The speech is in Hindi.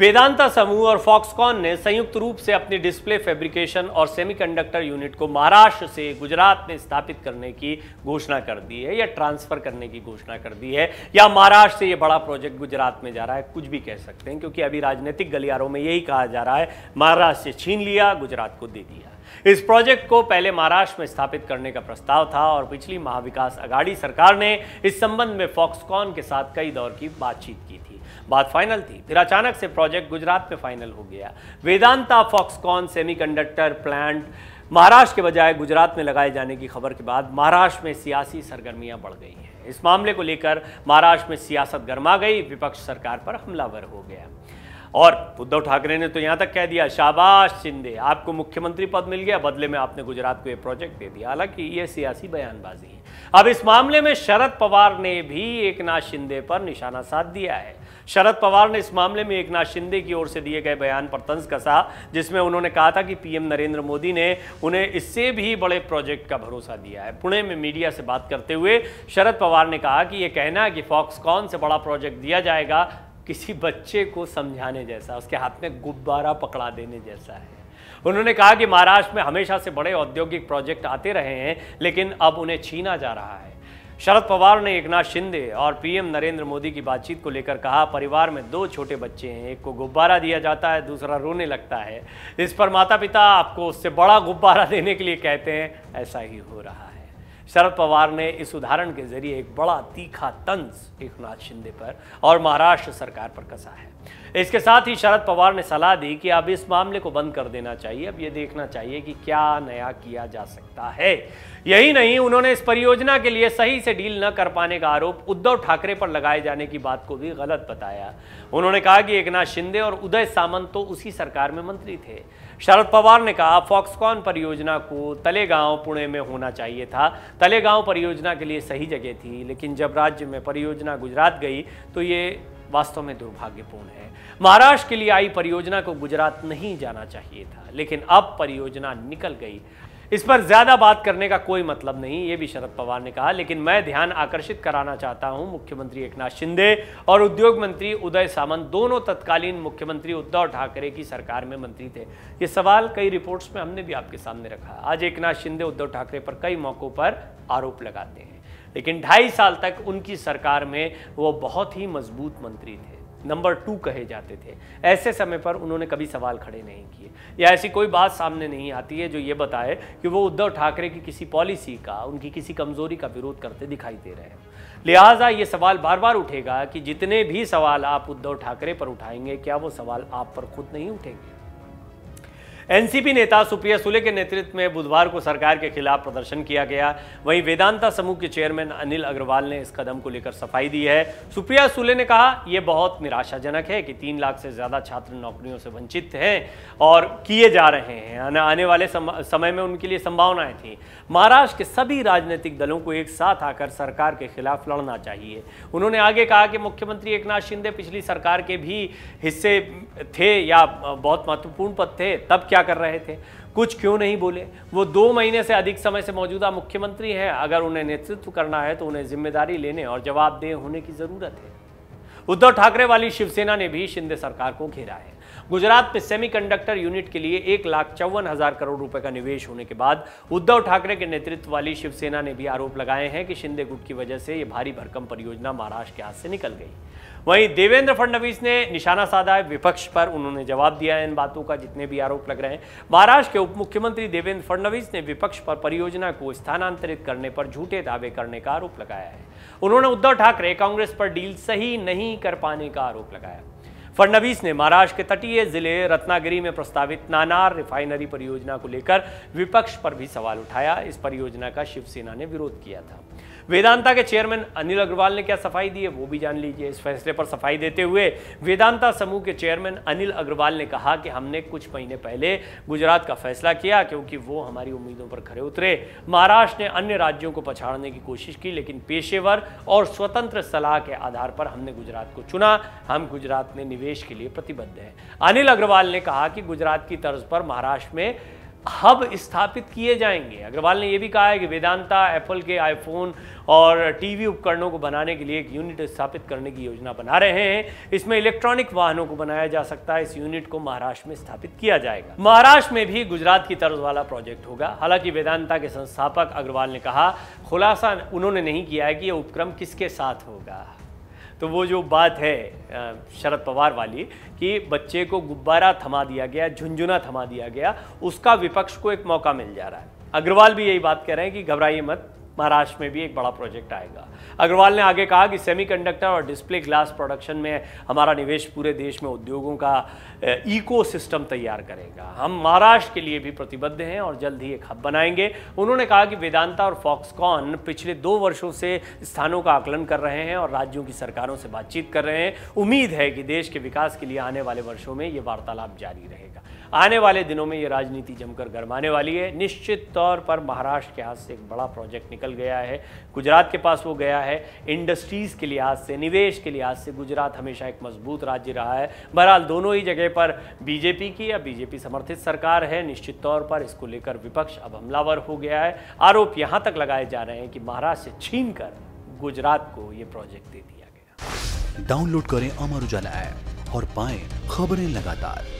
वेदांता समूह और फॉक्सकॉन ने संयुक्त रूप से अपनी डिस्प्ले फैब्रिकेशन और सेमीकंडक्टर यूनिट को महाराष्ट्र से गुजरात में स्थापित करने की घोषणा कर दी है या ट्रांसफर करने की घोषणा कर दी है या महाराष्ट्र से ये बड़ा प्रोजेक्ट गुजरात में जा रहा है कुछ भी कह सकते हैं क्योंकि अभी राजनीतिक गलियारों में यही कहा जा रहा है महाराष्ट्र से छीन लिया गुजरात को दे दिया इस प्रोजेक्ट को पहले महाराष्ट्र में स्थापित करने का प्रस्ताव था और पिछली महाविकास अघाड़ी सरकार ने इस संबंध में फॉक्सकॉन के साथ कई दौर की बातचीत की थी बात फाइनल थी फिर अचानक से प्रोजेक्ट गुजरात में फाइनल हो गया Vedanta Foxconn semiconductor plant Maharashtra के बजाय गुजरात में लगाए जाने की खबर के बाद महाराष्ट्र में सियासी सरगर्मियां बढ़ गई हैं इस मामले को लेकर महाराष्ट्र में सियासत गर्मा गई विपक्ष सरकार पर हमलावर हो गया और उद्धव ठाकरे ने तो यहाँ तक कह दिया शाबाश शिंदे आपको मुख्यमंत्री पद मिल गया बदले में आपने गुजरात को ये प्रोजेक्ट दे दिया हालांकि ये सियासी बयानबाजी है अब इस मामले में शरद पवार ने भी एक नाथ शिंदे पर निशाना साध दिया है शरद पवार ने इस मामले में एक नाथ शिंदे की ओर से दिए गए बयान पर तंज कसा जिसमें उन्होंने कहा था कि पीएम नरेंद्र मोदी ने उन्हें इससे भी बड़े प्रोजेक्ट का भरोसा दिया है पुणे में मीडिया से बात करते हुए शरद पवार ने कहा कि यह कहना है कि फॉक्सकॉन से बड़ा प्रोजेक्ट दिया जाएगा किसी बच्चे को समझाने जैसा उसके हाथ में गुब्बारा पकड़ा देने जैसा है उन्होंने कहा कि महाराष्ट्र में हमेशा से बड़े औद्योगिक प्रोजेक्ट आते रहे हैं लेकिन अब उन्हें छीना जा रहा है शरद पवार ने एकनाथ शिंदे और पीएम नरेंद्र मोदी की बातचीत को लेकर कहा परिवार में दो छोटे बच्चे हैं एक को गुब्बारा दिया जाता है दूसरा रोने लगता है इस पर माता पिता आपको उससे बड़ा गुब्बारा देने के लिए कहते हैं ऐसा ही हो रहा है शरद पवार ने इस उदाहरण के जरिए एक बड़ा तीखा तंज एकनाथ शिंदे पर और महाराष्ट्र सरकार पर कसा है इसके साथ ही शरद पवार ने सलाह दी कि अब इस मामले को बंद कर देना चाहिए अब यह देखना चाहिए कि क्या नया किया जा सकता है यही नहीं उन्होंने इस परियोजना के लिए सही से डील न कर पाने का आरोप उद्धव ठाकरे पर लगाए जाने की बात को भी गलत बताया उन्होंने कहा कि एकनाथ शिंदे और उदय सामंत तो उसी सरकार में मंत्री थे शरद पवार ने कहा फॉक्सकॉन परियोजना को तलेगांव पुणे में होना चाहिए था तलेगांव परियोजना के लिए सही जगह थी लेकिन जब राज्य में परियोजना गुजरात गई तो ये वास्तव में दुर्भाग्यपूर्ण है महाराष्ट्र के लिए आई परियोजना को गुजरात नहीं जाना चाहिए था लेकिन अब परियोजना निकल गई इस पर ज़्यादा बात करने का कोई मतलब नहीं ये भी शरद पवार ने कहा लेकिन मैं ध्यान आकर्षित कराना चाहता हूं मुख्यमंत्री एकनाथ शिंदे और उद्योग मंत्री उदय सामंत दोनों तत्कालीन मुख्यमंत्री उद्धव ठाकरे की सरकार में मंत्री थे ये सवाल कई रिपोर्ट्स में हमने भी आपके सामने रखा आज एकनाथ शिंदे उद्धव ठाकरे पर कई मौक़ों पर आरोप लगाते हैं लेकिन ढाई साल तक उनकी सरकार में वो बहुत ही मजबूत मंत्री थे नंबर टू कहे जाते थे ऐसे समय पर उन्होंने कभी सवाल खड़े नहीं किए या ऐसी कोई बात सामने नहीं आती है जो ये बताए कि वो उद्धव ठाकरे की किसी पॉलिसी का उनकी किसी कमजोरी का विरोध करते दिखाई दे रहे हैं लिहाजा ये सवाल बार बार उठेगा कि जितने भी सवाल आप उद्धव ठाकरे पर उठाएंगे क्या वो सवाल आप पर खुद नहीं उठेंगे एनसीपी नेता सुप्रिया सुले के नेतृत्व में बुधवार को सरकार के खिलाफ प्रदर्शन किया गया वहीं वेदांता समूह के चेयरमैन अनिल अग्रवाल ने इस कदम को लेकर सफाई दी है सुप्रिया सुले ने कहा यह बहुत निराशाजनक है कि तीन लाख से ज्यादा छात्र नौकरियों से वंचित हैं और किए जा रहे हैं आने वाले समय में उनके लिए संभावनाएं थी महाराष्ट्र के सभी राजनीतिक दलों को एक साथ आकर सरकार के खिलाफ लड़ना चाहिए उन्होंने आगे कहा कि मुख्यमंत्री एक शिंदे पिछली सरकार के भी हिस्से थे या बहुत महत्वपूर्ण पद थे तब क्या क्या कर रहे थे कुछ क्यों नहीं बोले वो दो महीने से अधिक समय से मौजूदा मुख्यमंत्री हैं अगर उन्हें नेतृत्व करना है तो उन्हें जिम्मेदारी लेने और जवाबदेह होने की जरूरत है उद्धव ठाकरे वाली शिवसेना ने भी शिंदे सरकार को घेरा है गुजरात में सेमीकंडक्टर यूनिट के लिए एक लाख चौवन हजार करोड़ रुपए का निवेश होने के बाद उद्धव ठाकरे के नेतृत्व वाली शिवसेना ने भी आरोप लगाए हैं कि शिंदे गुट की वजह से यह भारी भरकम परियोजना महाराष्ट्र के हाथ से निकल गई वहीं देवेंद्र फडणवीस ने निशाना साधा है विपक्ष पर उन्होंने जवाब दिया है इन बातों का जितने भी आरोप लग रहे हैं महाराष्ट्र के उप मुख्यमंत्री देवेंद्र फडणवीस ने विपक्ष पर परियोजना को स्थानांतरित करने पर झूठे दावे करने का आरोप लगाया है उन्होंने उद्धव ठाकरे कांग्रेस पर डील सही नहीं कर पाने का आरोप लगाया फडणवीस ने महाराष्ट्र के तटीय जिले रत्नागिरी में प्रस्तावित नानार रिफाइनरी परियोजना को लेकर विपक्ष पर भी सवाल उठाया इस परियोजना का शिवसेना ने विरोध किया था वेदांता के चेयरमैन अनिल अग्रवाल ने क्या सफाई दी है वो भी जान लीजिए इस फैसले पर सफाई देते हुए वेदांता समूह के चेयरमैन अनिल अग्रवाल ने कहा कि हमने कुछ महीने पहले गुजरात का फैसला किया क्योंकि वो हमारी उम्मीदों पर खड़े उतरे महाराष्ट्र ने अन्य राज्यों को पछाड़ने की कोशिश की लेकिन पेशेवर और स्वतंत्र सलाह के आधार पर हमने गुजरात को चुना हम गुजरात में निवेश के लिए प्रतिबद्ध हैं अनिल अग्रवाल ने कहा कि गुजरात की तर्ज पर महाराष्ट्र में हब स्थापित किए जाएंगे अग्रवाल ने यह भी कहा है कि वेदांता एप्पल के आईफोन और टीवी उपकरणों को बनाने के लिए एक यूनिट स्थापित करने की योजना बना रहे हैं इसमें इलेक्ट्रॉनिक वाहनों को बनाया जा सकता है इस यूनिट को महाराष्ट्र में स्थापित किया जाएगा महाराष्ट्र में भी गुजरात की तर्ज वाला प्रोजेक्ट होगा हालांकि वेदांता के संस्थापक अग्रवाल ने कहा खुलासा उन्होंने नहीं किया है कि यह उपक्रम किसके साथ होगा तो वो जो बात है शरद पवार वाली कि बच्चे को गुब्बारा थमा दिया गया झुंझुना थमा दिया गया उसका विपक्ष को एक मौका मिल जा रहा है अग्रवाल भी यही बात कह रहे हैं कि घबराइए मत महाराष्ट्र में भी एक बड़ा प्रोजेक्ट आएगा अग्रवाल ने आगे कहा कि सेमीकंडक्टर और डिस्प्ले ग्लास प्रोडक्शन में हमारा निवेश पूरे देश में उद्योगों का इकोसिस्टम तैयार करेगा हम महाराष्ट्र के लिए भी प्रतिबद्ध हैं और जल्द ही एक हब बनाएंगे उन्होंने कहा कि वेदांता और फॉक्सकॉन पिछले दो वर्षों से स्थानों का आकलन कर रहे हैं और राज्यों की सरकारों से बातचीत कर रहे हैं उम्मीद है कि देश के विकास के लिए आने वाले वर्षों में ये वार्तालाप जारी रहेगा आने वाले दिनों में ये राजनीति जमकर गर्माने वाली है निश्चित तौर पर महाराष्ट्र के हाथ से एक बड़ा प्रोजेक्ट निकल गया है गुजरात के पास वो गया है इंडस्ट्रीज़ के लिहाज से निवेश के लिहाज से गुजरात हमेशा एक मजबूत राज्य रहा है बहरहाल दोनों ही जगह पर बीजेपी की या बीजेपी समर्थित सरकार है निश्चित तौर पर इसको लेकर विपक्ष अब हमलावर हो गया है आरोप यहाँ तक लगाए जा रहे हैं कि महाराष्ट्र से छीन कर गुजरात को ये प्रोजेक्ट दे दिया गया डाउनलोड करें अमर उजाला ऐप और पाएं खबरें लगातार